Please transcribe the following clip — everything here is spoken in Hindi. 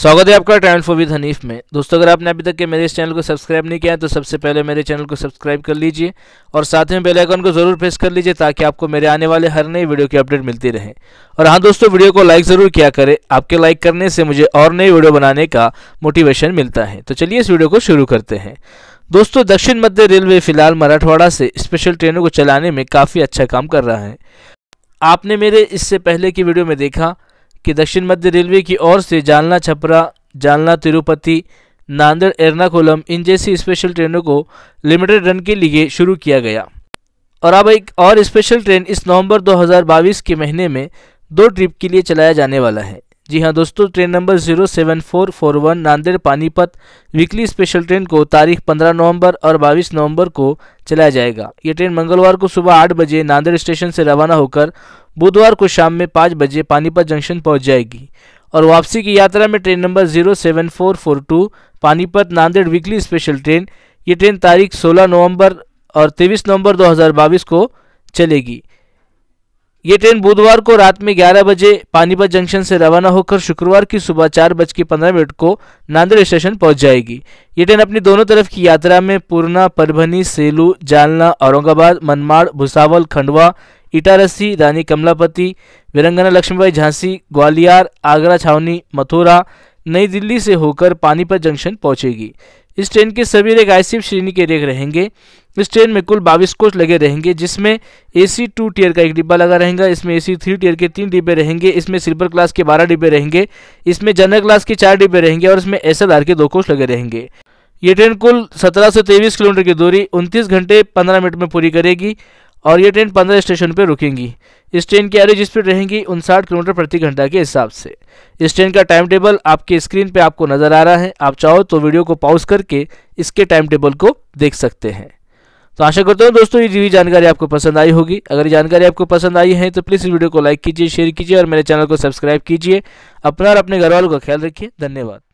स्वागत है आपका फॉर विद हनीफ में दोस्तों अगर आपने अभी तक के मेरे इस चैनल को सब्सक्राइब नहीं किया है तो सबसे पहले मेरे चैनल को सब्सक्राइब कर लीजिए और साथ में बेल आइकन को जरूर प्रेस कर लीजिए ताकि आपको मेरे आने वाले हर नई वीडियो की अपडेट मिलती रहे और हाँ दोस्तों वीडियो को लाइक ज़रूर किया करें आपके लाइक करने से मुझे और नई वीडियो बनाने का मोटिवेशन मिलता है तो चलिए इस वीडियो को शुरू करते हैं दोस्तों दक्षिण मध्य रेलवे फिलहाल मराठवाड़ा से स्पेशल ट्रेनों को चलाने में काफ़ी अच्छा काम कर रहा है आपने मेरे इससे पहले की वीडियो में देखा कि दक्षिण मध्य रेलवे की ओर से जालना छपरा जालना तिरुपति नांदेड़ एर्नाकुलम इन जैसी स्पेशल ट्रेनों को लिमिटेड रन के लिए शुरू किया गया और अब एक और स्पेशल ट्रेन इस नवंबर 2022 के महीने में दो ट्रिप के लिए चलाया जाने वाला है जी हाँ दोस्तों train number zero seven four four one Nanded Panipat weekly special train को तारीख पंद्रह नवंबर और बाईस नवंबर को चलाया जाएगा ये ट्रेन मंगलवार को सुबह आठ बजे नांदेड़ स्टेशन से रवाना होकर बुधवार को शाम में पाँच बजे पानीपत जंक्शन पहुंच जाएगी और वापसी की यात्रा में train number zero seven four four two Panipat Nanded weekly special train ये ट्रेन तारीख सोलह नवम्बर और तेईस नवम्बर दो को चलेगी ये ट्रेन बुधवार को रात में 11 बजे पानीपत जंक्शन से रवाना होकर शुक्रवार की सुबह चार बज के पंद्रह मिनट को नांदेड़ स्टेशन पहुंच जाएगी ये ट्रेन अपनी दोनों तरफ की यात्रा में पूर्णा परभनी सेलू जालना औरंगाबाद मनमाड़ भुसावल खंडवा इटारसी रानी कमलापति वीरंगना लक्ष्मीबाई झांसी ग्वालियर आगरा छावनी मथुरा नई दिल्ली से होकर पानीपत जंक्शन पहुंचेगी इस ट्रेन के सभी रेक आई श्रेणी के रेक रहेंगे इस ट्रेन में कुल बाईस कोच लगे रहेंगे जिसमें एसी टू टीयर का एक डिब्बा लगा रहेगा इसमें एसी थ्री टीयर के तीन डिब्बे रहेंगे इसमें सिल्वर क्लास के बारह डिब्बे रहेंगे इसमें जनरल क्लास के चार डिब्बे रहेंगे और इसमें एस के दो कोच लगे रहेंगे ये ट्रेन कुल सत्रह से तेईस किलोमीटर की दूरी उनतीस घंटे पंद्रह मिनट में पूरी करेगी और ये ट्रेन पंद्रह स्टेशन पर रुकेंगी इस ट्रेन की एवरेज स्पीड रहेगी उनसाठ किलोमीटर प्रति घंटा के हिसाब से इस ट्रेन का टाइम टेबल आपके स्क्रीन पे आपको नज़र आ रहा है आप चाहो तो वीडियो को पॉज करके इसके टाइम टेबल को देख सकते हैं तो आशा करता हूँ दोस्तों ये जीवी जानकारी आपको पसंद आई होगी अगर ये जानकारी आपको पसंद आई है तो प्लीज़ इस वीडियो को लाइक कीजिए शेयर कीजिए और मेरे चैनल को सब्सक्राइब कीजिए अपना और अपने घर वालों का ख्याल रखिए धन्यवाद